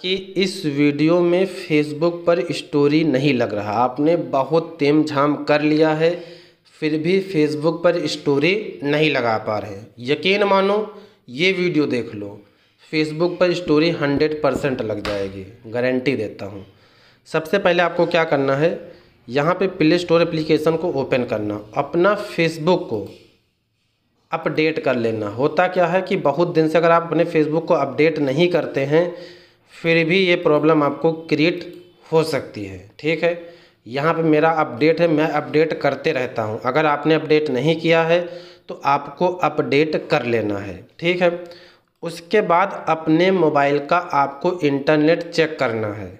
कि इस वीडियो में फेसबुक पर स्टोरी नहीं लग रहा आपने बहुत तेम झाम कर लिया है फिर भी फेसबुक पर स्टोरी नहीं लगा पा रहे यकीन मानो ये वीडियो देख लो फेसबुक पर स्टोरी हंड्रेड परसेंट लग जाएगी गारंटी देता हूँ सबसे पहले आपको क्या करना है यहाँ पे प्ले स्टोर एप्लीकेशन को ओपन करना अपना फेसबुक को अपडेट कर लेना होता क्या है कि बहुत दिन से अगर आप अपने फेसबुक को अपडेट नहीं करते हैं फिर भी ये प्रॉब्लम आपको क्रिएट हो सकती है ठीक है यहाँ पे मेरा अपडेट है मैं अपडेट करते रहता हूँ अगर आपने अपडेट नहीं किया है तो आपको अपडेट कर लेना है ठीक है उसके बाद अपने मोबाइल का आपको इंटरनेट चेक करना है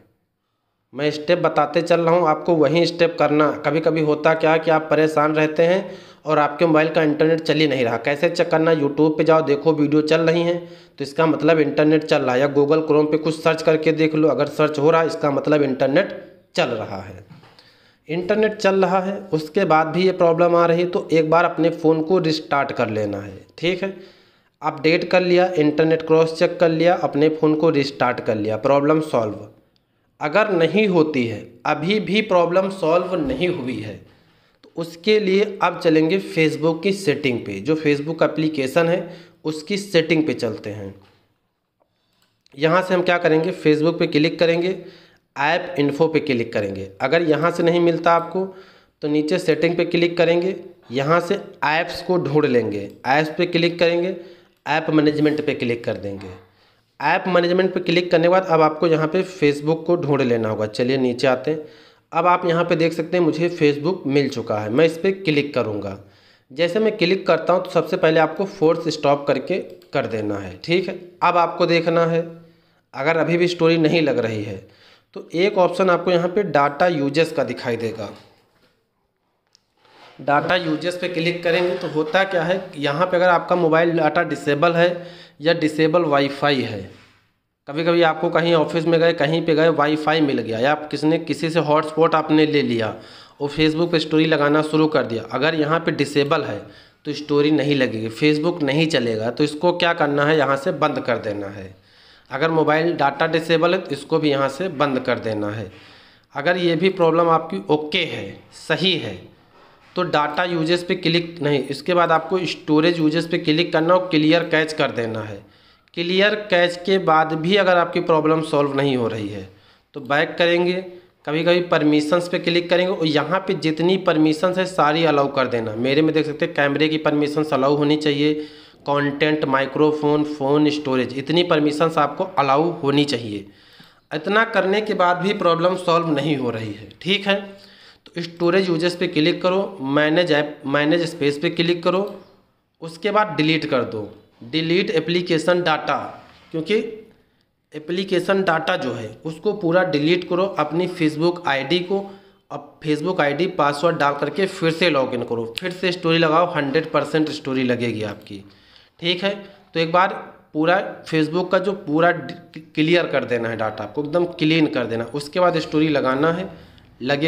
मैं स्टेप बताते चल रहा हूँ आपको वही स्टेप करना कभी कभी होता क्या कि आप परेशान रहते हैं और आपके मोबाइल का इंटरनेट चल ही नहीं रहा कैसे चेक करना यूट्यूब पे जाओ देखो वीडियो चल रही हैं तो इसका मतलब इंटरनेट चल रहा है या गूगल क्रोम पे कुछ सर्च करके देख लो अगर सर्च हो रहा है इसका मतलब इंटरनेट चल रहा है इंटरनेट चल रहा है उसके बाद भी ये प्रॉब्लम आ रही तो एक बार अपने फ़ोन को रिस्टार्ट कर लेना है ठीक है अपडेट कर लिया इंटरनेट क्रॉस चेक कर लिया अपने फ़ोन को रिस्टार्ट कर लिया प्रॉब्लम सॉल्व अगर नहीं होती है अभी भी प्रॉब्लम सॉल्व नहीं हुई है उसके लिए अब चलेंगे फेसबुक की सेटिंग पे जो फेसबुक एप्लीकेशन है उसकी सेटिंग पे चलते हैं यहाँ से हम क्या करेंगे फेसबुक पे क्लिक करेंगे ऐप इन्फो पे क्लिक करेंगे अगर यहाँ से नहीं मिलता आपको तो नीचे सेटिंग पे क्लिक करेंगे यहाँ से ऐप्स को ढूंढ लेंगे ऐप्स पे क्लिक करेंगे ऐप मैनेजमेंट पे क्लिक कर देंगे ऐप मैनेजमेंट पे क्लिक करने के बाद अब आपको यहाँ पे फेसबुक को ढूंढ लेना होगा चलिए नीचे आते हैं अब आप यहाँ पे देख सकते हैं मुझे फेसबुक मिल चुका है मैं इस पर क्लिक करूँगा जैसे मैं क्लिक करता हूँ तो सबसे पहले आपको फोर्स स्टॉप करके कर देना है ठीक है अब आपको देखना है अगर अभी भी स्टोरी नहीं लग रही है तो एक ऑप्शन आपको यहाँ पे डाटा यूजर्स का दिखाई देगा डाटा यूजर्स पे क्लिक करेंगे तो होता क्या है यहाँ पे अगर आपका मोबाइल डाटा डिसेबल है या डिसेबल वाईफाई है कभी कभी आपको कहीं ऑफिस में गए कहीं पे गए वाईफाई मिल गया या किसने किसी ने किसी से हॉटस्पॉट आपने ले लिया और फेसबुक पे स्टोरी लगाना शुरू कर दिया अगर यहाँ पे डिसेबल है तो स्टोरी नहीं लगेगी फेसबुक नहीं चलेगा तो इसको क्या करना है यहाँ से बंद कर देना है अगर मोबाइल डाटा डिसेबल है तो इसको भी यहाँ से बंद कर देना है अगर ये भी प्रॉब्लम आपकी ओके है सही है तो डाटा यूजेस पे क्लिक नहीं इसके बाद आपको स्टोरेज यूजेस पे क्लिक करना और क्लियर कैच कर देना है क्लियर कैच के बाद भी अगर आपकी प्रॉब्लम सॉल्व नहीं हो रही है तो बैक करेंगे कभी कभी परमिशंस पे क्लिक करेंगे और यहाँ पे जितनी परमिशंस है सारी अलाउ कर देना मेरे में देख सकते हैं कैमरे की परमिशंस अलाउ होनी चाहिए कंटेंट माइक्रोफोन फ़ोन स्टोरेज इतनी परमिशंस आपको अलाउ होनी चाहिए इतना करने के बाद भी प्रॉब्लम सॉल्व नहीं हो रही है ठीक है तो स्टोरेज यूजेस पे क्लिक करो मैनेज ऐप मैनेज स्पेस पे क्लिक करो उसके बाद डिलीट कर दो डिलीट एप्लीकेशन डाटा क्योंकि एप्लीकेशन डाटा जो है उसको पूरा डिलीट करो अपनी फेसबुक आईडी को अब फेसबुक आईडी पासवर्ड डाल करके फिर से लॉगिन करो फिर से स्टोरी लगाओ हंड्रेड परसेंट स्टोरी लगेगी आपकी ठीक है तो एक बार पूरा फेसबुक का जो पूरा क्लियर कर देना है डाटा आपको एकदम क्लीन कर देना उसके बाद स्टोरी लगाना है लगे